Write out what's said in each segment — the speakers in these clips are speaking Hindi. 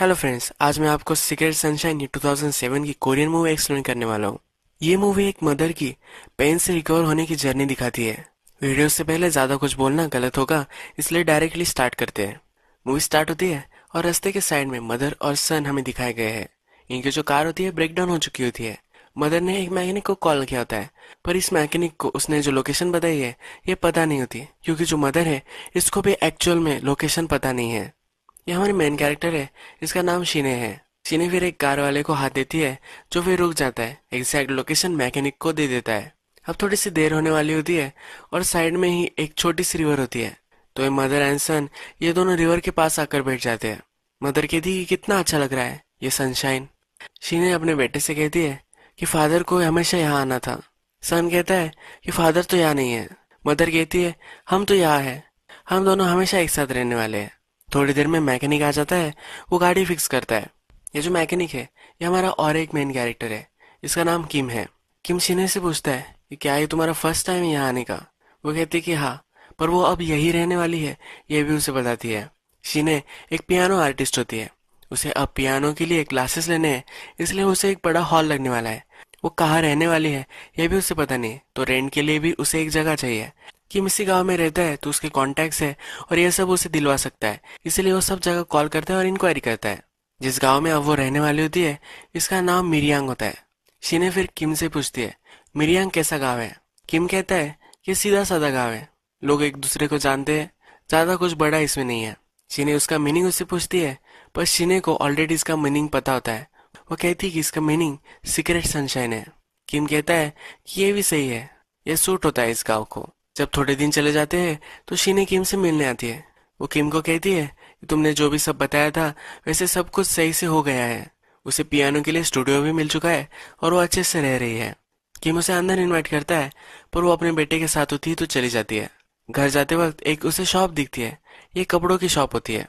हेलो फ्रेंड्स आज मैं आपको सीक्रेट सनशाइन 2007 की कोरियन मूवी एक्सप्लेन करने वाला हूँ ये मूवी एक मदर की पेन से रिकवर होने की जर्नी दिखाती है वीडियो से पहले ज्यादा कुछ बोलना गलत होगा इसलिए डायरेक्टली स्टार्ट करते हैं मूवी स्टार्ट होती है और रास्ते के साइड में मदर और सन हमें दिखाए गए है इनकी जो कार होती है ब्रेक डाउन हो चुकी होती है मदर ने एक मैकेनिक को कॉल किया होता है पर इस मैकेनिक को उसने जो लोकेशन बताई है ये पता नहीं होती क्योंकि जो मदर है इसको भी एक्चुअल में लोकेशन पता नहीं है ये हमारे मेन कैरेक्टर है इसका नाम शीने है शीने फिर एक कार वाले को हाथ देती है जो फिर रुक जाता है एग्जैक्ट लोकेशन मैकेनिक को दे देता है अब थोड़ी सी देर होने वाली होती है और साइड में ही एक छोटी सी रिवर होती है तो ये मदर एंड सन ये दोनों रिवर के पास आकर बैठ जाते हैं मदर कहती है कितना अच्छा लग रहा है ये सनशाइन शीने अपने बेटे से कहती है कि फादर को हमेशा यहाँ आना था सन कहता है कि फादर तो यहाँ नहीं है मदर कहती है हम तो यहाँ है हम दोनों हमेशा एक साथ रहने वाले हैं थोड़ी देर में मैकेनिक आ जाता है वो गाड़ी फिक्स करता है ये जो मैकेनिक है ये हमारा और एक मेन कैरेक्टर है इसका नाम किम है किम सीने से पूछता है कि क्या ये तुम्हारा फर्स्ट टाइम है यहाँ आने का वो कहती है कि हाँ पर वो अब यही रहने वाली है ये भी उसे बताती है शीने एक पियानो आर्टिस्ट होती है उसे अब पियानो के लिए क्लासेस लेने हैं इसलिए उसे एक बड़ा हॉल लगने वाला है वो कहाँ रहने वाली है यह भी उसे पता नहीं तो रेंट के लिए भी उसे एक जगह चाहिए किम इसी गांव में रहता है तो उसके कॉन्टेक्ट है और यह सब उसे दिलवा सकता है इसलिए वो सब जगह कॉल करता है और इंक्वायरी करता है जिस गांव में अब वो रहने वाली होती है इसका नाम मिरियांग होता है शीने फिर किम से पूछती है मिरियांग कैसा गाँव है किम कहता है कि सीधा साधा गाँव है लोग एक दूसरे को जानते हैं ज्यादा कुछ बड़ा इसमें नहीं है शीने उसका मीनिंग उससे पूछती है पर शीने को ऑलरेडी इसका मीनिंग पता होता है वो कहती है कि इसका मीनिंग सीक्रेट सनशाइन है किम कहता है कि ये भी सही है यह सूट होता है इस गाँव को जब थोड़े दिन चले जाते हैं तो शीने किम से मिलने आती है वो किम को कहती है कि तुमने जो भी सब बताया था वैसे सब कुछ सही से हो गया है उसे पियानो के लिए स्टूडियो भी मिल चुका है और वो अच्छे से रह रही है किम उसे अंदर इन्वाइट करता है पर वो अपने बेटे के साथ होती है तो चली जाती है घर जाते वक्त एक उसे शॉप दिखती है ये कपड़ों की शॉप होती है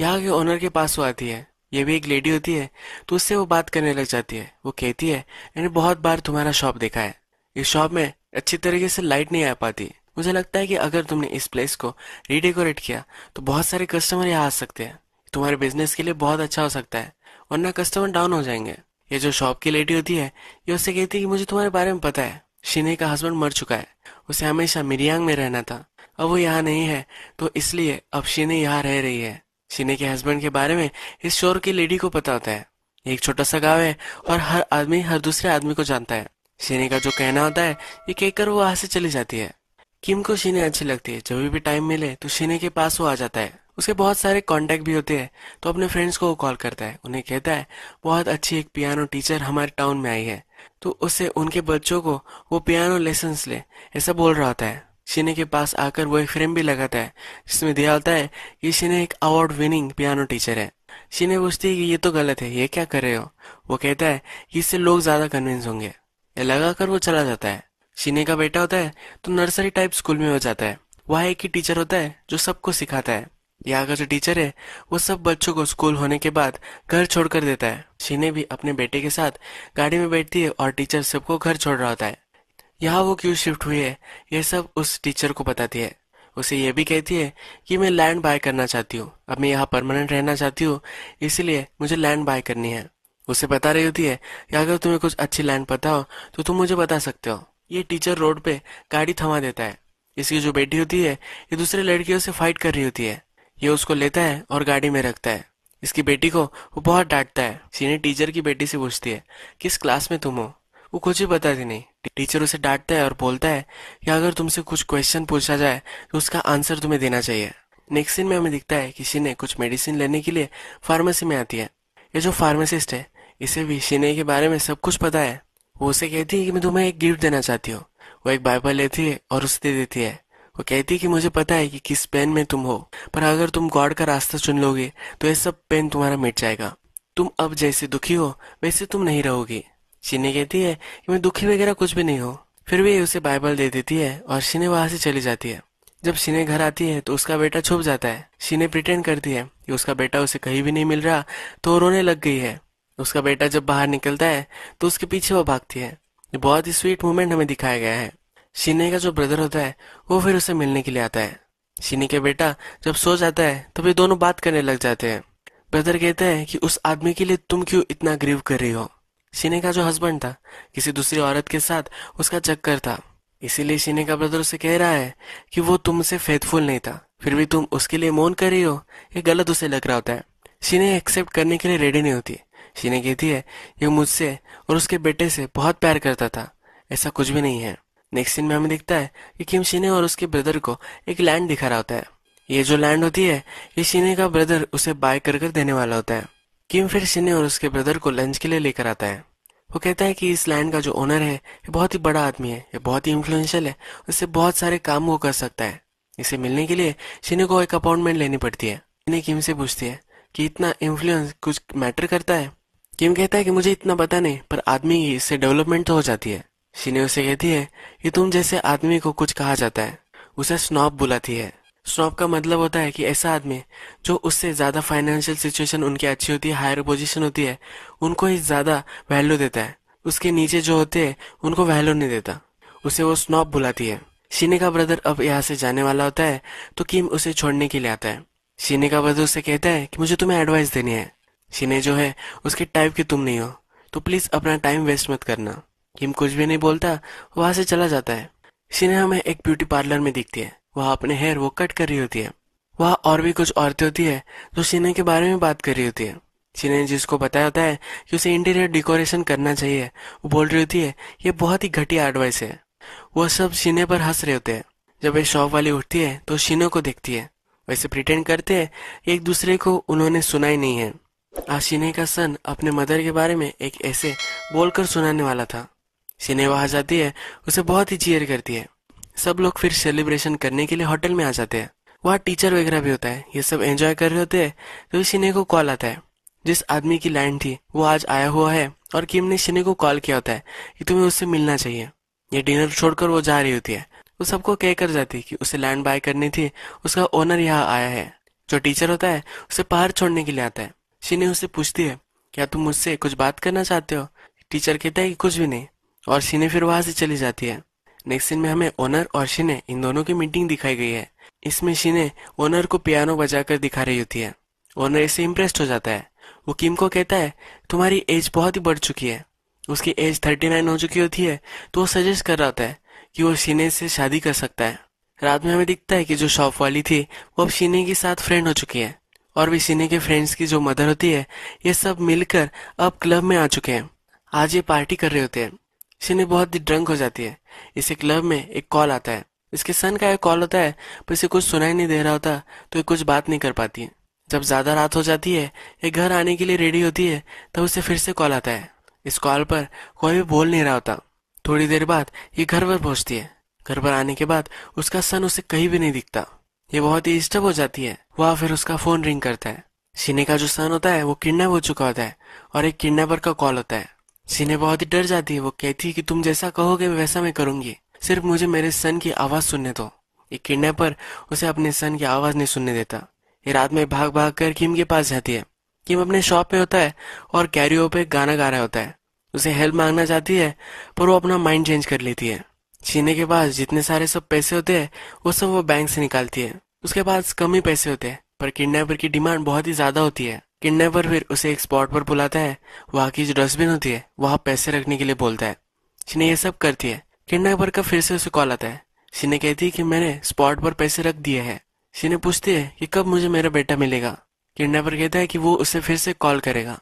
यहाँ के ओनर के पास वो आती है ये भी एक लेडी होती है तो उससे वो बात करने लग जाती है वो कहती है मैंने बहुत बार तुम्हारा शॉप देखा है इस शॉप में अच्छी तरीके से लाइट नहीं आ पाती मुझे लगता है कि अगर तुमने इस प्लेस को रीडेकोरेट किया तो बहुत सारे कस्टमर यहाँ आ सकते हैं तुम्हारे बिजनेस के लिए बहुत अच्छा हो सकता है वरना कस्टमर डाउन हो जाएंगे ये जो शॉप की लेडी होती है ये उससे कहती है कि मुझे तुम्हारे बारे में पता है शिने का हस्बैंड मर चुका है उसे हमेशा मिरियांग में रहना था अब वो यहाँ नहीं है तो इसलिए अब शिने यहाँ रह रही है शिने के हस्बैंड के बारे में इस शोर की लेडी को पता होता है एक छोटा सा गाँव है और हर आदमी हर दूसरे आदमी को जानता है शिने का जो कहना होता है ये कहकर वो वहां से चली जाती है किम को शीने अच्छी लगती है जब भी टाइम मिले तो शीने के पास वो आ जाता है उसके बहुत सारे कॉन्टेक्ट भी होते हैं तो अपने फ्रेंड्स को वो कॉल करता है उन्हें कहता है बहुत अच्छी एक पियानो टीचर हमारे टाउन में आई है तो उससे उनके बच्चों को वो पियानो लेसन ले ऐसा बोल रहा होता है शिने के पास आकर वो एक फ्रेम भी लगाता है जिसमें दिया होता है कि शिने एक अवार्ड विनिंग पियानो टीचर है शिने पूछती है कि ये तो गलत है ये क्या कर रहे हो वो कहता है कि इससे लोग ज्यादा कन्विंस होंगे ये लगाकर वो चला जाता है सीने का बेटा होता है तो नर्सरी टाइप स्कूल में हो जाता है वहाँ एक ही टीचर होता है जो सबको सिखाता है यहाँ का जो टीचर है वो सब बच्चों को स्कूल होने के बाद घर छोड़कर देता है शीने भी अपने बेटे के साथ गाड़ी में बैठती है और टीचर सबको घर छोड़ रहा होता है यहाँ वो क्यों शिफ्ट हुई है यह सब उस टीचर को बताती है उसे यह भी कहती है कि मैं लैंड बाय करना चाहती हूँ अब मैं यहाँ परमानेंट रहना चाहती हूँ इसलिए मुझे लैंड बाय करनी है उसे बता रही होती है कि अगर तुम्हें कुछ अच्छी लैंड पता हो तो तुम मुझे बता सकते हो ये टीचर रोड पे गाड़ी थमा देता है इसकी जो बेटी होती है ये दूसरे लड़कियों से फाइट कर रही होती है ये उसको लेता है और गाड़ी में रखता है इसकी बेटी को वो बहुत डांटता है सीनियर टीचर की बेटी से पूछती है किस क्लास में तुम हो वो कुछ ही बताती नहीं टीचर उसे डांटता है और बोलता है कि अगर तुमसे कुछ क्वेश्चन पूछा जाए तो उसका आंसर तुम्हें देना चाहिए नेक्स्ट सीन में हमें दिखता है कि सीने कुछ मेडिसिन लेने के लिए फार्मेसी में आती है ये जो फार्मासिस्ट है इसे भी सीने के बारे में सब कुछ पता है वो उसे कहती है कि मैं तुम्हें एक गिफ्ट देना चाहती हूँ वो एक बाइबल लेती है और उसे दे देती है वो कहती है कि मुझे पता है कि किस पेन में तुम हो पर अगर तुम गॉड का रास्ता चुन लोगे तो यह सब पेन तुम्हारा मिट जाएगा तुम अब जैसे दुखी हो वैसे तुम नहीं रहोगी शीने कहती है कि मैं दुखी वगैरह कुछ भी नहीं हो फिर भी उसे बाइबल दे देती है और शिने वहां से चली जाती है जब शिने घर आती है तो उसका बेटा छुप जाता है शिने प्रिटेंड करती है कि उसका बेटा उसे कहीं भी नहीं मिल रहा तो रोने लग गई है उसका बेटा जब बाहर निकलता है तो उसके पीछे वो भागती है ये बहुत ही स्वीट मोमेंट हमें दिखाया गया है शीने का जो ब्रदर होता है वो फिर उसे मिलने के लिए आता है शीने का बेटा जब सो जाता है तो वे दोनों बात करने लग जाते हैं ब्रदर कहते हैं कि उस आदमी के लिए तुम क्यों इतना ग्रीव कर रही हो शीने का जो हस्बैंड था किसी दूसरी औरत के साथ उसका चक्कर था इसीलिए शीने का ब्रदर उसे कह रहा है कि वो तुमसे फेथफुल नहीं था फिर भी तुम उसके लिए मौन कर रही हो ये गलत उसे लग रहा होता है शीने एक्सेप्ट करने के लिए रेडी नहीं होती शीने कहती है ये मुझसे और उसके बेटे से बहुत प्यार करता था ऐसा कुछ भी नहीं है नेक्स्ट सीन में हमें दिखता है कि किम शीने और उसके ब्रदर को एक लैंड दिखा रहा होता है ये जो लैंड होती है ये शीने का ब्रदर उसे बाय कर कर देने वाला होता है किम फिर शीने और उसके ब्रदर को लंच के लिए लेकर आता है वो कहता है कि इस लैंड का जो ओनर है ये बहुत ही बड़ा आदमी है ये बहुत ही इन्फ्लुएंशियल है उससे बहुत सारे काम वो कर सकता है इसे मिलने के लिए शीने को एक अपॉइंटमेंट लेनी पड़ती है शीने किम से पूछती है कि इतना इन्फ्लुएंस कुछ मैटर करता है किम कहता है कि मुझे इतना पता नहीं पर आदमी की इससे डेवलपमेंट तो हो जाती है शिने उसे कहती है कि तुम जैसे आदमी को कुछ कहा जाता है उसे स्नॉप बुलाती है स्नॉप का मतलब होता है कि ऐसा आदमी जो उससे ज्यादा फाइनेंशियल सिचुएशन उनकी अच्छी होती है हायर पोजीशन होती है उनको ही ज्यादा वैल्यू देता है उसके नीचे जो होते हैं उनको वैल्यू नहीं देता उसे वो स्नॉप बुलाती है शीने का ब्रदर अब यहाँ से जाने वाला होता है तो किम उसे छोड़ने के लिए आता है शीने का ब्रदर उसे कहता है कि मुझे तुम्हें एडवाइस देनी है सिने जो है उसके टाइप के तुम नहीं हो तो प्लीज अपना टाइम वेस्ट मत करना किम कुछ भी नहीं बोलता वहां से चला जाता है सिने हमें एक ब्यूटी पार्लर में दिखती है वहां अपने हेयर वो कट कर रही होती है वहां और भी कुछ औरतें होती है जो सिने के बारे में बात कर रही होती है सिने जिसको बताया होता है कि उसे इंटीरियर डेकोरेशन करना चाहिए वो बोल रही होती है ये बहुत ही घटिया एडवाइस है वो सब सिने पर हंस रहे होते हैं जब ये शॉप वाली उठती है तो शिनो को देखती है वैसे प्रिटेंड करते हैं एक दूसरे को उन्होंने सुना ही नहीं है आज सिने का सन अपने मदर के बारे में एक ऐसे बोलकर सुनाने वाला था सिने वहां जाती है उसे बहुत ही चीयर करती है सब लोग फिर सेलिब्रेशन करने के लिए होटल में आ जाते हैं वहाँ टीचर वगैरह भी होता है ये सब एंजॉय कर रहे होते हैं तो सिने को कॉल आता है जिस आदमी की लाइन थी वो आज आया हुआ है और किम ने सिने को कॉल किया होता है कि तुम्हें उससे मिलना चाहिए ये डिनर छोड़कर वो जा रही होती है वो सबको कह कर जाती कि उसे लैंड बाय करनी थी उसका ओनर यहाँ आया है जो टीचर होता है उसे बाहर छोड़ने के लिए आता है शीने उससे पूछती है क्या तुम मुझसे कुछ बात करना चाहते हो टीचर कहता है कि कुछ भी नहीं और शीने फिर वहां से चली जाती है नेक्स्ट सीन में हमें ओनर और शिने इन दोनों की मीटिंग दिखाई गई है इसमें शीने ओनर को पियानो बजाकर दिखा रही होती है ओनर इससे इम्प्रेस्ड हो जाता है वो किम को कहता है तुम्हारी एज बहुत ही बढ़ चुकी है उसकी एज थर्टी नाइन हो चुकी होती है तो वो सजेस्ट कर रहा होता है कि वो शिने से शादी कर सकता है रात में हमें दिखता है कि जो शॉप वाली थी वो अब शिने के साथ फ्रेंड हो चुकी है और भी के फ्रेंड्स की जो मदर होती है ये सब मिलकर अब क्लब में आ चुके हैं आज ये पार्टी कर रहे होते हैं सिने बहुत ड्रंक हो जाती है इसे क्लब में एक कॉल आता है इसके सन का एक कॉल होता है पर इसे कुछ सुनाई नहीं दे रहा होता तो ये कुछ बात नहीं कर पाती है जब ज्यादा रात हो जाती है ये घर आने के लिए रेडी होती है तब उसे फिर से कॉल आता है इस कॉल पर कोई भी बोल नहीं रहा होता थोड़ी देर बाद ये घर पर पहुंचती है घर पर आने के बाद उसका सन उसे कहीं भी नहीं दिखता ये बहुत ही डिस्टर्ब हो जाती है वह फिर उसका फोन रिंग करता है सीने का जो सन होता है वो किडनेप हो चुका होता है और एक किडनेपर का कॉल होता है सीने बहुत ही डर जाती है वो कहती है कि तुम जैसा कहोगे वैसा मैं करूंगी सिर्फ मुझे मेरे सन की आवाज सुनने दो एक किडनैपर उसे अपने सन की आवाज नहीं सुनने देता ये रात में भाग भाग कर किम के पास जाती है किम अपने शॉप पे होता है और कैरियो पे गाना गा रहा होता है उसे हेल्प मांगना चाहती है पर वो अपना माइंड चेंज कर लेती है छीने के पास जितने सारे सब पैसे होते हैं वो सब वो बैंक से निकालती है उसके पास कम ही पैसे होते हैं पर किडनैपर की डिमांड बहुत ही ज्यादा होती है किडनैपर फिर उसे एक स्पॉट पर बुलाता है वहाँ की जो डस्टबिन होती है वहाँ पैसे रखने के लिए बोलता है छीने ये सब करती है किडनैपर का फिर से उसे कॉल आता है सीने कहती है कि मैंने स्पॉट पर पैसे रख दिए हैं शिने पूछती है कि कब मुझे मेरा बेटा मिलेगा किडनैपर कहता है कि वो उसे फिर से कॉल करेगा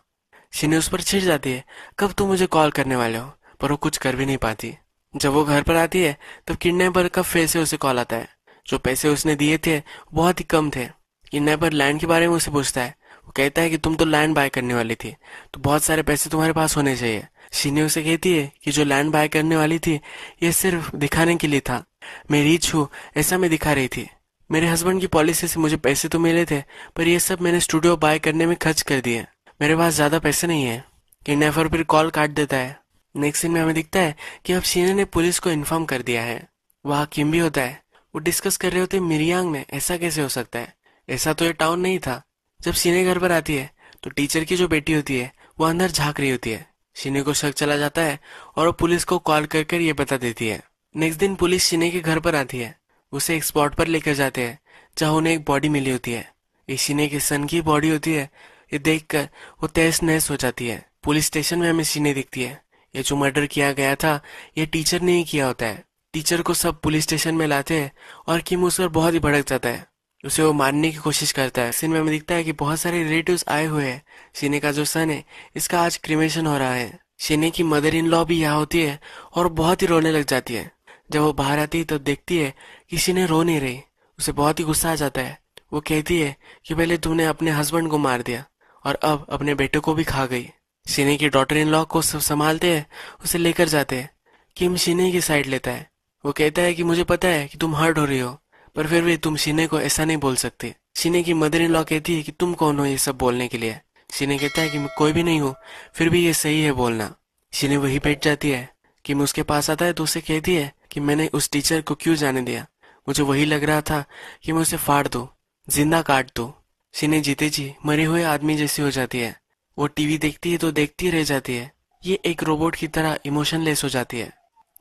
सीने उस पर छिड़ जाती है कब तुम मुझे कॉल करने वाले हो पर वो कुछ कर भी नहीं पाती जब वो घर पर आती है तब किडनैपर का फिर से उसे कॉल आता है जो पैसे उसने दिए थे बहुत ही कम थे किडनैपर लैंड के बारे में उसे पूछता है वो कहता है कि तुम तो लैंड बाय करने वाली थी तो बहुत सारे पैसे तुम्हारे पास होने चाहिए शीने उसे कहती है कि जो लैंड बाय करने वाली थी ये सिर्फ दिखाने के लिए था मैं रिच हूँ ऐसा मैं दिखा रही थी मेरे हस्बैंड की पॉलिसी से मुझे पैसे तो मिले थे पर ये सब मैंने स्टूडियो बाय करने में खर्च कर दिए मेरे पास ज्यादा पैसे नहीं है किडनैपर फिर कॉल काट देता है नेक्स्ट सीन में हमें दिखता है कि अब सीने ने पुलिस को इन्फॉर्म कर दिया है वहाँ किम भी होता है वो डिस्कस कर रहे होते मिरियांग में ऐसा कैसे हो सकता है ऐसा तो ये टाउन नहीं था जब सीने घर पर आती है तो टीचर की जो बेटी होती है वो अंदर झांक रही होती है सीने को शक चला जाता है और वो पुलिस को कॉल कर कर ये बता देती है नेक्स्ट दिन पुलिस सीने के घर पर आती है उसे एक स्पॉट पर लेकर जाते हैं जहाँ उन्हें एक बॉडी मिली होती है ये सीने के सन की बॉडी होती है ये देख वो तेज नहस हो जाती है पुलिस स्टेशन में हमें सीने दिखती है ये जो मर्डर किया गया था ये टीचर ने ही किया होता है टीचर को सब पुलिस स्टेशन में लाते हैं और किम उस पर बहुत ही भड़क जाता है उसे वो मारने की कोशिश करता है सीन में दिखता है कि बहुत सारे रिलेटिव आए हुए हैं सीने का जो सन है इसका आज क्रिमेशन हो रहा है सीने की मदर इन लॉ भी यहाँ होती है और बहुत ही रोने लग जाती है जब वो बाहर आती है तो देखती है कि सीने रो नहीं रही उसे बहुत ही गुस्सा आ जाता है वो कहती है कि पहले तुमने अपने हस्बैंड को मार दिया और अब अपने बेटे को भी खा गई शिने की डॉटर इन लॉ को सब संभालते हैं उसे लेकर जाते हैं किम शिने की साइड लेता है वो कहता है कि मुझे पता है कि तुम हर्ट हो रही हो पर फिर भी तुम शिने को ऐसा नहीं बोल सकते शिने की मदर इन लॉ कहती है कि तुम कौन हो ये सब बोलने के लिए शिने कहता है कि मैं कोई भी नहीं हूँ फिर भी ये सही है बोलना शिने वही बैठ जाती है कि मैं उसके पास आता है तो उसे कहती है कि मैंने उस टीचर को क्यों जाने दिया मुझे वही लग रहा था कि मैं उसे फाड़ दो जिंदा काट दो शिने जीते जी मरे हुए आदमी जैसी हो जाती है वो टीवी देखती है तो देखती रह जाती है ये एक रोबोट की तरह इमोशनलेस हो जाती है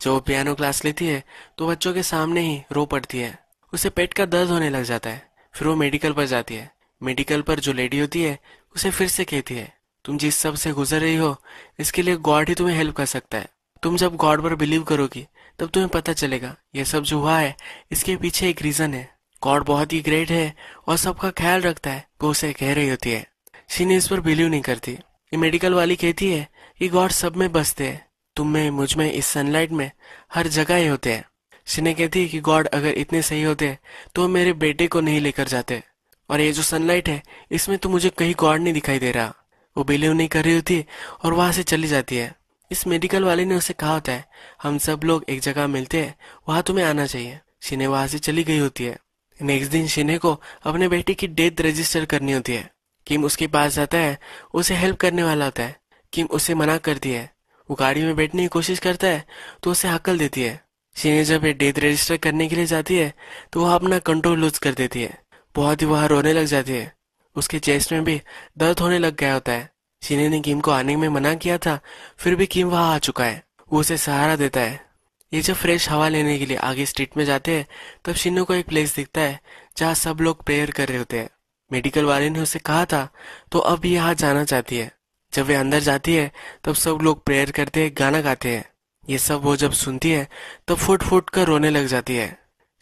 जब वो पियानो क्लास लेती है तो बच्चों के सामने ही रो पड़ती है उसे पेट का दर्द होने लग जाता है फिर वो मेडिकल पर जाती है मेडिकल पर जो लेडी होती है उसे फिर से कहती है तुम जिस सब से गुजर रही हो इसके लिए गॉड ही तुम्हें हेल्प कर सकता है तुम जब गॉड पर बिलीव करोगी तब तुम्हें पता चलेगा ये सब जो हुआ है इसके पीछे एक रीजन है गॉड बहुत ही ग्रेट है और सबका ख्याल रखता है वो उसे कह रही होती है शीने इस पर बिलीव नहीं करती ये मेडिकल वाली कहती है कि गॉड सब में बसते हैं तुम में मुझ में इस सनलाइट में हर जगह ही होते हैं शीने कहती है कि गॉड अगर इतने सही होते तो मेरे बेटे को नहीं लेकर जाते और ये जो सनलाइट है इसमें तो मुझे कहीं गॉड नहीं दिखाई दे रहा वो बिलीव नहीं कर रही होती और वहां से चली जाती है इस मेडिकल वाले ने उसे कहा होता है हम सब लोग एक जगह मिलते हैं वहां तुम्हें आना चाहिए सिने वहां से चली गई होती है नेक्स्ट दिन सिने को अपने बेटे की डेथ रजिस्टर करनी होती है किम उसके पास जाता है उसे हेल्प करने वाला होता है किम उसे मना करती है वो गाड़ी में बैठने की कोशिश करता है तो उसे हकल देती है सीने जब डेथ रजिस्टर करने के लिए जाती है तो वह अपना कंट्रोल लूज कर देती है बहुत ही वह रोने लग जाती है उसके चेस्ट में भी दर्द होने लग गया होता है सीने ने किम को आने में मना किया था फिर भी किम वहां आ चुका है वो उसे सहारा देता है ये जब फ्रेश हवा लेने के लिए आगे स्ट्रीट में जाते हैं तब शिनो को एक प्लेस दिखता है जहाँ सब लोग प्रेयर कर रहे होते हैं मेडिकल वाले ने उसे कहा था तो अब यहाँ जाना चाहती है जब वे अंदर जाती है तब सब लोग प्रेयर करते हैं गाना गाते हैं ये सब वो जब सुनती है तब फुट फुट कर रोने लग जाती है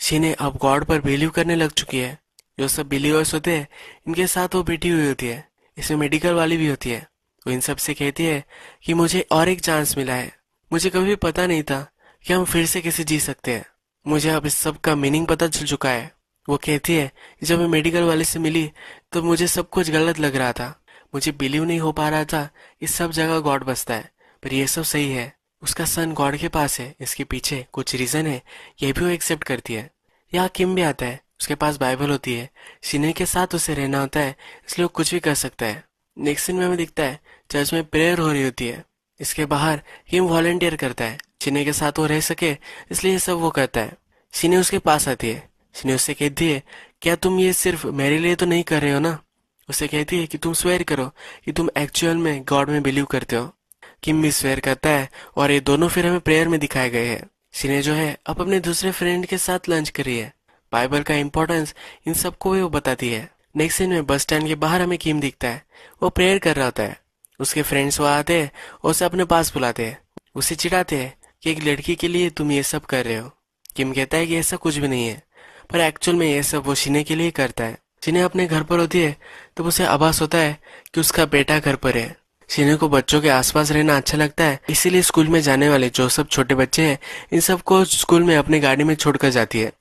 शीने अब गॉड पर बिलीव करने लग चुकी है जो सब बिलीवर्स होते हैं इनके साथ वो बैठी हुई होती है इसमें मेडिकल वाली भी होती है वो इन सब से कहती है कि मुझे और एक चांस मिला है मुझे कभी पता नहीं था कि हम फिर से कैसे जी सकते हैं मुझे अब इस सब का मीनिंग पता चल चुका है वो कहती है जब मैं मेडिकल वाले से मिली तो मुझे सब कुछ गलत लग रहा था मुझे बिलीव नहीं हो पा रहा था इस सब जगह गॉड बसता है पर यह सब सही है उसका सन गॉड के पास है इसके पीछे कुछ रीजन है यह भी वो एक्सेप्ट करती है यहाँ किम भी आता है उसके पास बाइबल होती है सीने के साथ उसे रहना होता है इसलिए वो कुछ भी कर सकता है नेक्स्ट सीन में हमें दिखता है चर्च में प्रेयर हो रही होती है इसके बाहर किम वॉलेंटियर करता है सीने के साथ वो रह सके इसलिए सब वो करता है सीने उसके पास आती है उसने उससे कहती है क्या तुम ये सिर्फ मेरे लिए तो नहीं कर रहे हो ना उसे कहती है कि तुम स्वेयर करो कि तुम एक्चुअल में गॉड में बिलीव करते हो किम भी स्वेयर करता है और ये दोनों फिर हमें प्रेयर में दिखाए गए हैं सिने जो है अब अपने दूसरे फ्रेंड के साथ लंच करी है बाइबल का इम्पोर्टेंस इन सबको भी वो बताती है नेक्स्ट दिन में बस स्टैंड के बाहर हमें किम दिखता है वो प्रेयर कर रहा होता है उसके फ्रेंड्स वो आते हैं और उसे अपने पास बुलाते हैं उसे चिढ़ाते हैं कि एक लड़की के लिए तुम ये सब कर रहे हो किम कहता है कि ऐसा कुछ भी नहीं है पर एक्चुअल में ये सब वो सीने के लिए करता है शीने अपने घर पर होती है तब उसे आभास होता है कि उसका बेटा घर पर है शीने को बच्चों के आसपास रहना अच्छा लगता है इसीलिए स्कूल में जाने वाले जो सब छोटे बच्चे हैं इन सबको स्कूल में अपनी गाड़ी में छोड़कर जाती है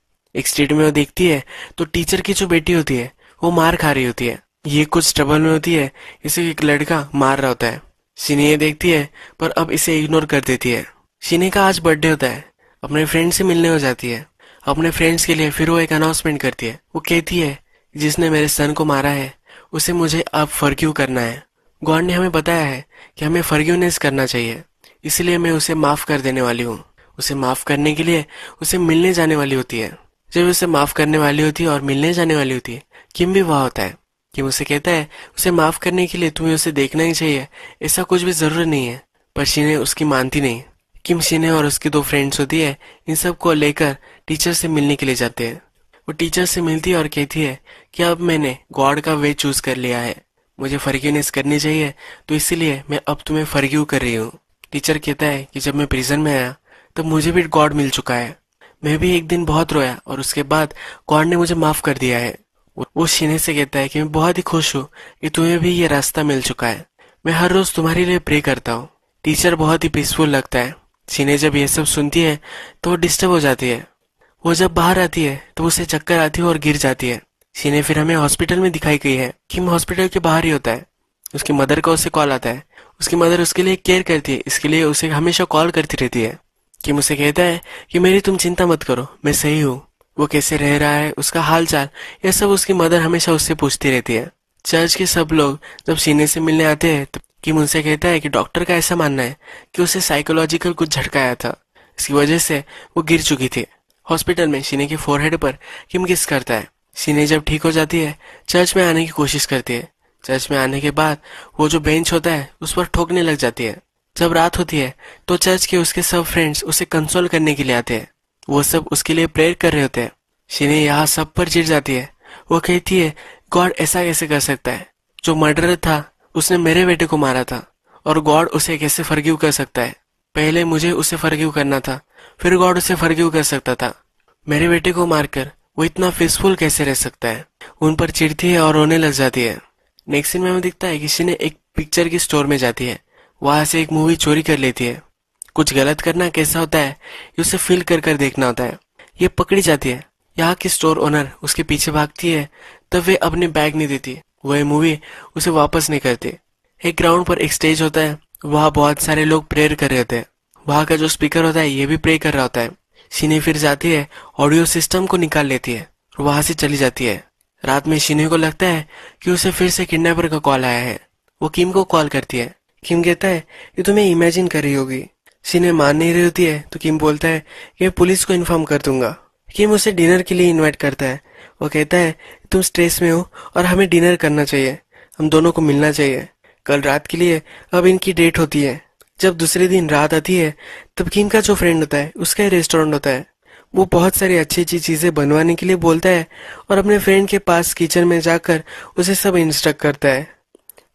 एक स्ट्रीट में वो देखती है तो टीचर की जो बेटी होती है वो मार खा रही होती है ये कुछ ट्रबल में होती है इसे एक लड़का मार रहा होता है शीने ये देखती है पर अब इसे इग्नोर कर देती है शीने का आज बर्थडे होता है अपने फ्रेंड से मिलने हो जाती है अपने फ्रेंड्स के लिए फिर वो एक अनाउंसमेंट करती है वो कहती है जिसने मेरे सन को मारा है उसे मुझे अब फर्ग्यू करना है गॉड ने हमें बताया है कि हमें फर्ग्यूनेस करना चाहिए इसलिए मैं उसे माफ कर देने वाली हूँ उसे माफ करने के लिए उसे मिलने जाने वाली होती है जब उसे माफ करने वाली होती है और मिलने जाने वाली होती है किम भी वह होता है किम उसे कहता है उसे माफ करने के लिए तुम्हें उसे देखना ही चाहिए ऐसा कुछ भी जरूरी नहीं है पर शीने उसकी मानती नहीं किम सिने और उसके दो फ्रेंड्स होती है इन सबको लेकर टीचर से मिलने के लिए जाते हैं वो टीचर से मिलती है और कहती है कि अब मैंने गॉड का वे चूज कर लिया है मुझे फर्ग्यूनेस करनी चाहिए तो इसीलिए मैं अब तुम्हें फर्ग्यू कर रही हूँ टीचर कहता है कि जब मैं प्रिजन में आया तब तो मुझे भी गॉड मिल चुका है मैं भी एक दिन बहुत रोया और उसके बाद गॉड ने मुझे माफ कर दिया है वो शीने से कहता है कि मैं बहुत ही खुश हूँ कि तुम्हें भी ये रास्ता मिल चुका है मैं हर रोज तुम्हारे लिए प्रे करता हूँ टीचर बहुत ही पीसफुल लगता है चीनी जब ये सब सुनती है तो वो डिस्टर्ब हो जाती है वो जब बाहर आती है तो उसे चक्कर आती है और गिर जाती है चीनी फिर हमें हॉस्पिटल में दिखाई गई है किम हॉस्पिटल के बाहर ही होता है उसकी मदर का उसे कॉल आता है उसकी मदर उसके लिए केयर करती है इसके लिए उसे हमेशा कॉल करती रहती है किम उसे कहता है कि मेरी तुम चिंता मत करो मैं सही हूँ वो कैसे रह रहा है उसका हाल चाल यह सब उसकी मदर हमेशा उससे पूछती रहती है चर्च के सब लोग जब सीने से मिलने आते हैं तो कि मुझसे कहता है कि डॉक्टर का ऐसा मानना है कि उसे साइकोलॉजिकल कुछ झटका आया था इसकी वजह से वो गिर चुकी थी हॉस्पिटल में सीने के फोरहेड पर किम किस करता है सीने जब ठीक हो जाती है चर्च में आने की कोशिश करती है चर्च में आने के बाद वो जो बेंच होता है उस पर ठोकने लग जाती है जब रात होती है तो चर्च के उसके सब फ्रेंड्स उसे कंसोल करने के लिए आते हैं वो सब उसके लिए प्रेयर कर रहे होते हैं सीने यहाँ सब पर चिड़ जाती है वो कहती है गॉड ऐसा कैसे कर सकता है जो मर्डर था उसने मेरे बेटे को मारा था और गॉड उसे कैसे फर्ग्यू कर सकता है पहले मुझे उसे फर्ग्यू करना था फिर गॉड उसे फर्ग्यू कर सकता था मेरे बेटे को मारकर वो इतना पीसफुल कैसे रह सकता है उन पर चिड़ती है और रोने लग जाती है नेक्स्ट में हमें दिखता है किसी ने एक पिक्चर की स्टोर में जाती है वहां से एक मूवी चोरी कर लेती है कुछ गलत करना कैसा होता है ये उसे फील कर कर देखना होता है ये पकड़ी जाती है यहाँ की स्टोर ओनर उसके पीछे भागती है तब वे अपने बैग नहीं देती वह मूवी उसे वापस नहीं करती एक ग्राउंड पर एक स्टेज होता है वहाँ बहुत सारे लोग प्रेयर कर रहे थे हैं वहाँ का जो स्पीकर होता है ये भी प्रे कर रहा होता है शिनी फिर जाती है ऑडियो सिस्टम को निकाल लेती है और वहां से चली जाती है रात में शिनी को लगता है कि उसे फिर से किडनैपर का कॉल आया है वो किम को कॉल करती है किम कहता है कि तुम्हें इमेजिन कर रही होगी शीने मान नहीं रही होती है तो किम बोलता है कि मैं पुलिस को इन्फॉर्म कर दूंगा किम उसे डिनर के लिए इन्वाइट करता है वो कहता है तुम स्ट्रेस में हो और हमें डिनर करना चाहिए हम दोनों को मिलना चाहिए कल रात के लिए अब इनकी डेट होती है जब दूसरे दिन रात आती है तब किम का जो फ्रेंड होता है उसका ही रेस्टोरेंट होता है वो बहुत सारी अच्छी अच्छी चीज़ें बनवाने के लिए बोलता है और अपने फ्रेंड के पास किचन में जाकर उसे सब इंस्ट्रक्ट करता है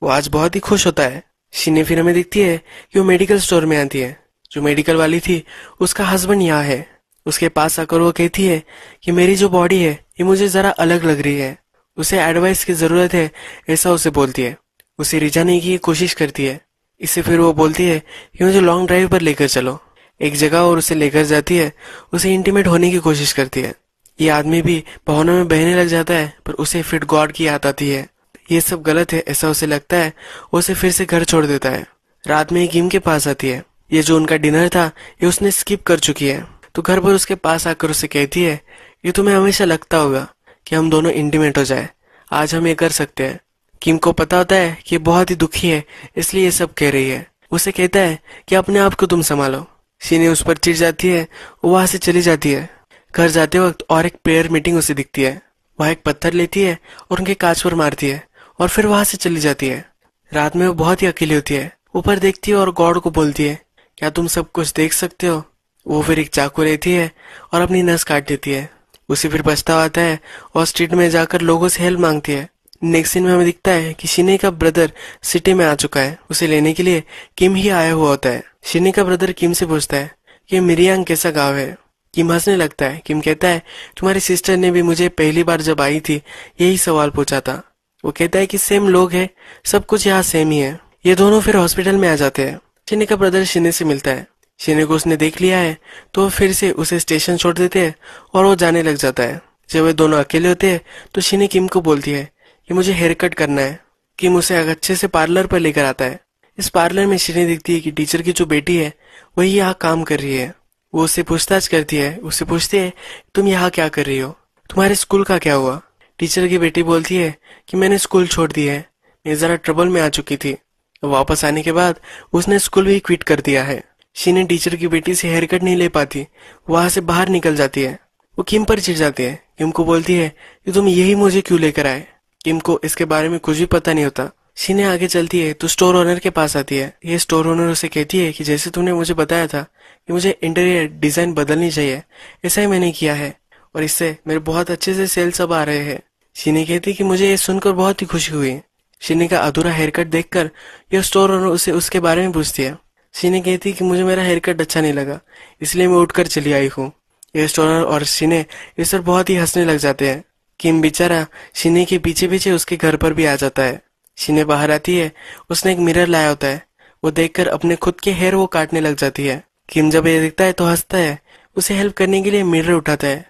वो आज बहुत ही खुश होता है शीने फिर हमें दिखती है कि वो मेडिकल स्टोर में आती है जो मेडिकल वाली थी उसका हस्बैंड यहाँ है उसके पास आकर वो कहती है कि मेरी जो बॉडी है ये मुझे जरा अलग लग रही है उसे एडवाइस की जरूरत है ऐसा उसे बोलती है उसे रिझाने की कोशिश करती है इसे फिर वो बोलती है कि मुझे लॉन्ग ड्राइव पर लेकर चलो एक जगह और उसे लेकर जाती है उसे इंटीमेट होने की कोशिश करती है ये आदमी भी भावना में बहने लग जाता है पर उसे फिर गॉड की याद आती है ये सब गलत है ऐसा उसे लगता है उसे फिर से घर छोड़ देता है रात में गिम के पास आती है ये जो उनका डिनर था ये उसने स्किप कर चुकी है तो घर पर उसके पास आकर उसे कहती है ये तुम्हें हमेशा लगता होगा कि हम दोनों इंटीमेट हो जाए आज हम ये कर सकते हैं किम को पता होता है कि बहुत ही दुखी है इसलिए ये सब कह रही है उसे कहता है कि अपने आप को तुम संभालो सीने उस पर चिढ़ जाती है वहां से चली जाती है घर जाते वक्त और एक प्रेयर मीटिंग उसे दिखती है वह एक पत्थर लेती है और उनके कांच पर मारती है और फिर वहां से चली जाती है रात में वो बहुत ही अकेली होती है ऊपर देखती है और गॉड को बोलती है क्या तुम सब कुछ देख सकते हो वो फिर एक चाकू लेती है और अपनी नस काट देती है उसे फिर पछतावा आता है और स्ट्रीट में जाकर लोगों से हेल्प मांगती है नेक्स्ट सीन में हमें दिखता है कि शिने का ब्रदर सिटी में आ चुका है उसे लेने के लिए किम ही आया हुआ होता है शिने का ब्रदर किम से पूछता है कि मिरियांग कैसा गाँव है किम हंसने लगता है किम कहता है तुम्हारी सिस्टर ने भी मुझे पहली बार जब आई थी यही सवाल पूछा था वो कहता है कि सेम लोग है सब कुछ यहाँ सेम ही है ये दोनों फिर हॉस्पिटल में आ जाते हैं शिने का ब्रदर शिने से मिलता है को उसने देख लिया है तो फिर से उसे स्टेशन छोड़ देते हैं और वो जाने लग जाता है जब वे दोनों अकेले होते हैं तो शीने किम को बोलती है कि मुझे हेयर कट करना है किम उसे अच्छे से पार्लर पर लेकर आता है इस पार्लर में शीने दिखती है कि टीचर की जो बेटी है वही यहाँ काम कर रही है वो उसे पूछताछ करती है उसे पूछती है तुम यहाँ क्या कर रही हो तुम्हारे स्कूल का क्या हुआ टीचर की बेटी बोलती है कि मैंने स्कूल छोड़ दिया है मैं जरा ट्रबल में आ चुकी थी वापस आने के बाद उसने स्कूल भी क्विट कर दिया है शीना टीचर की बेटी से हेयर कट नहीं ले पाती वहां से बाहर निकल जाती है वो किम पर चिढ़ जाती है किम को बोलती है कि तुम यही मुझे क्यों लेकर आए किम को इसके बारे में कुछ भी पता नहीं होता शीने आगे चलती है तो स्टोर ओनर के पास आती है ये स्टोर ओनर उसे कहती है कि जैसे तुमने मुझे बताया था कि मुझे इंटीरियर डिजाइन बदलनी चाहिए ऐसा ही मैंने किया है और इससे मेरे बहुत अच्छे से सेल्स अब आ रहे हैं शीने कहती कि मुझे ये सुनकर बहुत ही खुशी हुई शीने का अधूरा हेयर कट देखकर यह स्टोर ओनर उसे उसके बारे में पूछती है सीने कहती कि मुझे मेरा हेयर कट अच्छा नहीं लगा इसलिए मैं उठकर चली आई हूँ एस्ट और सीने इस पर बहुत ही हंसने लग जाते हैं किम बेचारा सीने के पीछे पीछे उसके घर पर भी आ जाता है सीने बाहर आती है उसने एक मिरर लाया होता है वो देखकर अपने खुद के हेयर वो काटने लग जाती है किम जब ये देखता है तो हंसता है उसे हेल्प करने के लिए मिरर उठाता है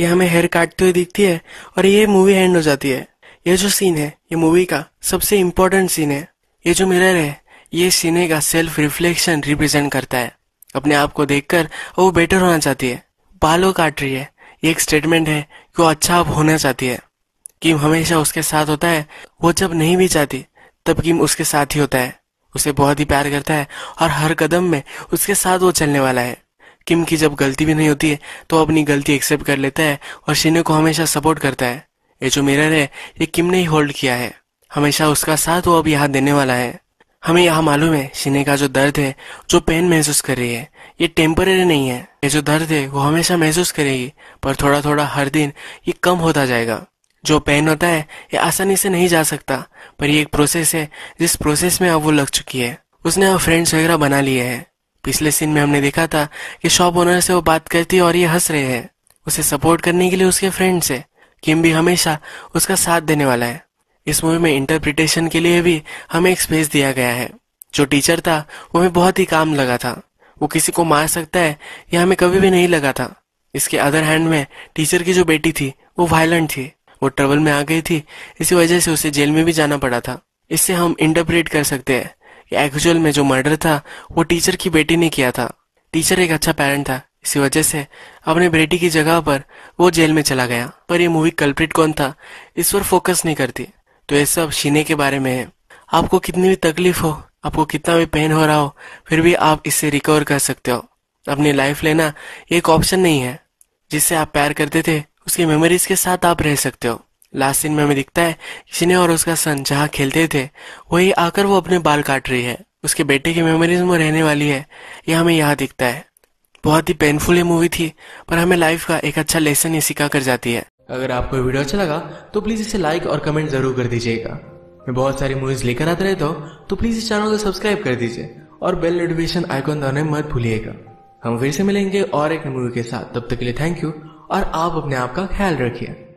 ये हमें हेयर काटते हुए दिखती है और ये मूवी एंड हो जाती है यह जो सीन है ये मूवी का सबसे इम्पोर्टेंट सीन है ये जो मिरर है ये सीने का सेल्फ रिफ्लेक्शन रिप्रेजेंट करता है अपने आप को देखकर वो बेटर होना चाहती है बालों काट रही है ये एक स्टेटमेंट है कि वो अच्छा होना चाहती है किम हमेशा उसके साथ होता है वो जब नहीं भी चाहती तब किम उसके साथ ही होता है उसे बहुत ही प्यार करता है और हर कदम में उसके साथ वो चलने वाला है किम की जब गलती भी नहीं होती है तो अपनी गलती एक्सेप्ट कर लेता है और सीने को हमेशा सपोर्ट करता है ये जो मिरर है ये किम ने ही होल्ड किया है हमेशा उसका साथ वो अब यहाँ देने वाला है हमें यह मालूम है सीने का जो दर्द है जो पेन महसूस कर रही है ये टेम्पररी नहीं है ये जो दर्द है वो हमेशा महसूस करेगी पर थोड़ा थोड़ा हर दिन ये कम होता जाएगा जो पेन होता है ये आसानी से नहीं जा सकता पर ये एक प्रोसेस है जिस प्रोसेस में अब वो लग चुकी है उसने अब फ्रेंड्स वगैरह बना लिए है पिछले सीन में हमने देखा था कि शॉप ओनर से वो बात करती है और ये हंस रहे हैं उसे सपोर्ट करने के लिए उसके फ्रेंड्स है किम भी हमेशा उसका साथ देने वाला है इस मूवी में इंटरप्रिटेशन के लिए भी हमें एक स्पेस दिया गया है जो टीचर था वो हमें बहुत ही काम लगा था वो किसी को मार सकता है यह हमें कभी भी नहीं लगा था इसके अदर हैंड में टीचर की जो बेटी थी वो वायलेंट थी वो ट्रबल में आ गई थी इसी वजह से उसे जेल में भी जाना पड़ा था इससे हम इंटरप्रेट कर सकते हैं कि एक्चुअल में जो मर्डर था वो टीचर की बेटी ने किया था टीचर एक अच्छा पेरेंट था इसी वजह से अपने बेटी की जगह पर वो जेल में चला गया पर यह मूवी कल्प्रिट कौन था इस पर फोकस नहीं करती तो ये सब सीने के बारे में है आपको कितनी भी तकलीफ हो आपको कितना भी पेन हो रहा हो फिर भी आप इससे रिकवर कर सकते हो अपनी लाइफ लेना एक ऑप्शन नहीं है जिससे आप प्यार करते थे उसकी मेमोरीज के साथ आप रह सकते हो लास्ट सीन में हमें दिखता है सीने और उसका सन जहाँ खेलते थे वही आकर वो अपने बाल काट रही है उसके बेटे की मेमोरीज में रहने वाली है यह हमें यहाँ दिखता है बहुत ही पेनफुल ये मूवी थी पर हमें लाइफ का एक अच्छा लेसन ये सिखा कर जाती है अगर आपको वीडियो अच्छा लगा तो प्लीज़ इसे लाइक और कमेंट ज़रूर कर दीजिएगा मैं बहुत सारी मूवीज़ लेकर आते रहता हूँ तो प्लीज़ इस चैनल को सब्सक्राइब कर दीजिए और बेल नोटिफिकेशन आइकॉन दबाने मत भूलिएगा हम फिर से मिलेंगे और एक मूवी के साथ तब तक के लिए थैंक यू और आप अपने आप का ख्याल रखिए